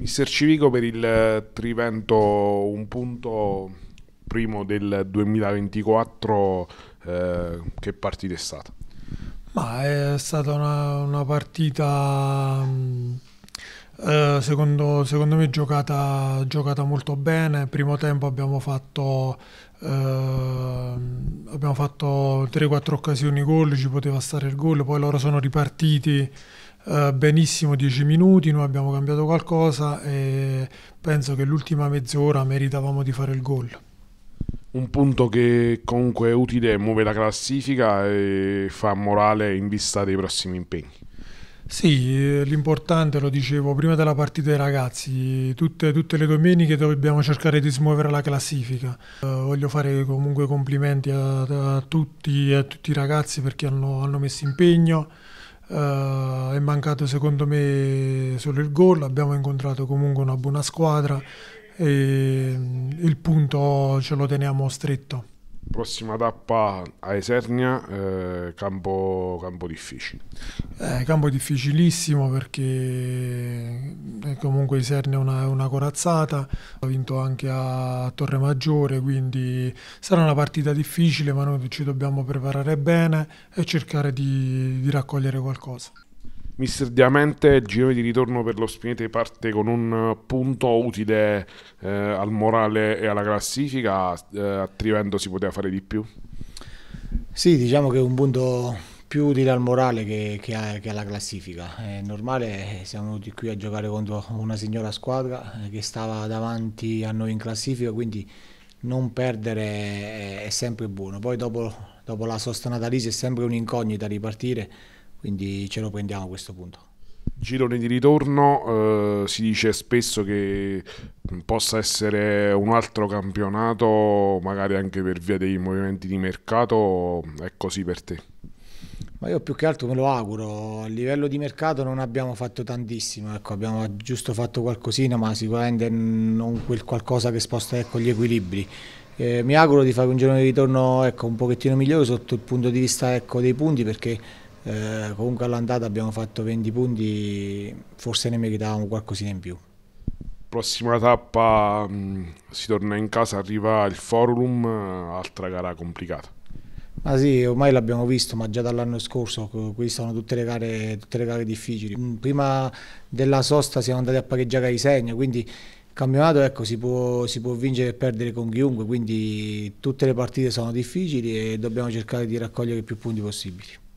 Mister Civico per il eh, Trivento un punto primo del 2024 eh, che partita è stata? Ma è stata una, una partita mm, eh, secondo, secondo, me giocata, giocata molto bene, primo tempo abbiamo fatto Uh, abbiamo fatto 3-4 occasioni gol, ci poteva stare il gol, poi loro sono ripartiti eh, benissimo 10 minuti, noi abbiamo cambiato qualcosa e penso che l'ultima mezz'ora meritavamo di fare il gol. Un punto che comunque è utile, muove la classifica e fa morale in vista dei prossimi impegni. Sì, eh, l'importante, lo dicevo prima della partita ai ragazzi, tutte, tutte, le domeniche dobbiamo cercare di smuovere la classifica. Eh, voglio fare comunque complimenti a, a, tutti, a, tutti, i ragazzi perché hanno, hanno messo impegno, Uh, è mancato secondo me solo il gol, abbiamo incontrato comunque una buona squadra e mm, il punto ce lo teniamo stretto prossima tappa a Esernia, eh, campo, campo, difficile. Eh, campo difficilissimo perché eh, comunque Esernia è una, una, corazzata, ha vinto anche a Torre Maggiore, quindi sarà una partita difficile ma noi ci dobbiamo preparare bene e cercare di, di raccogliere qualcosa. Mister Diamante, il girone di ritorno per lo Spinete parte con un eh, punto utile eh, al morale e alla classifica, eh, a si poteva fare di più? Sì, diciamo che è un punto più utile al morale che, che, che, alla classifica. È normale, eh, siamo venuti qui a giocare contro una signora squadra eh, che stava davanti a noi in classifica, quindi non perdere è sempre buono. Poi dopo, dopo la sosta natalizia è sempre un'incognita ripartire quindi ce lo prendiamo a questo punto. Girone di ritorno eh, si dice spesso che possa essere un altro campionato, magari anche per via dei movimenti di mercato, è così per te? Ma io più che altro me lo auguro, a livello di mercato non abbiamo fatto tantissimo, ecco, abbiamo giusto fatto qualcosina, ma sicuramente non quel qualcosa che sposta ecco, gli equilibri. Eh, mi auguro di fare un giorno di ritorno ecco, un pochettino migliore sotto il punto di vista ecco, dei punti perché eh, comunque all'andata abbiamo fatto 20 punti, forse ne meritavamo qualcosina in più. Prossima tappa mm, si torna in casa, arriva il Forum, eh, altra gara complicata. Ma sì, ormai l'abbiamo visto, ma già dall'anno scorso, qui sono tutte le gare, tutte le gare difficili. Mm, prima della sosta siamo andati a pareggiare i segni, quindi il campionato ecco, si, può, si può vincere e perdere con chiunque, quindi tutte le partite sono difficili e dobbiamo cercare di raccogliere più punti possibili.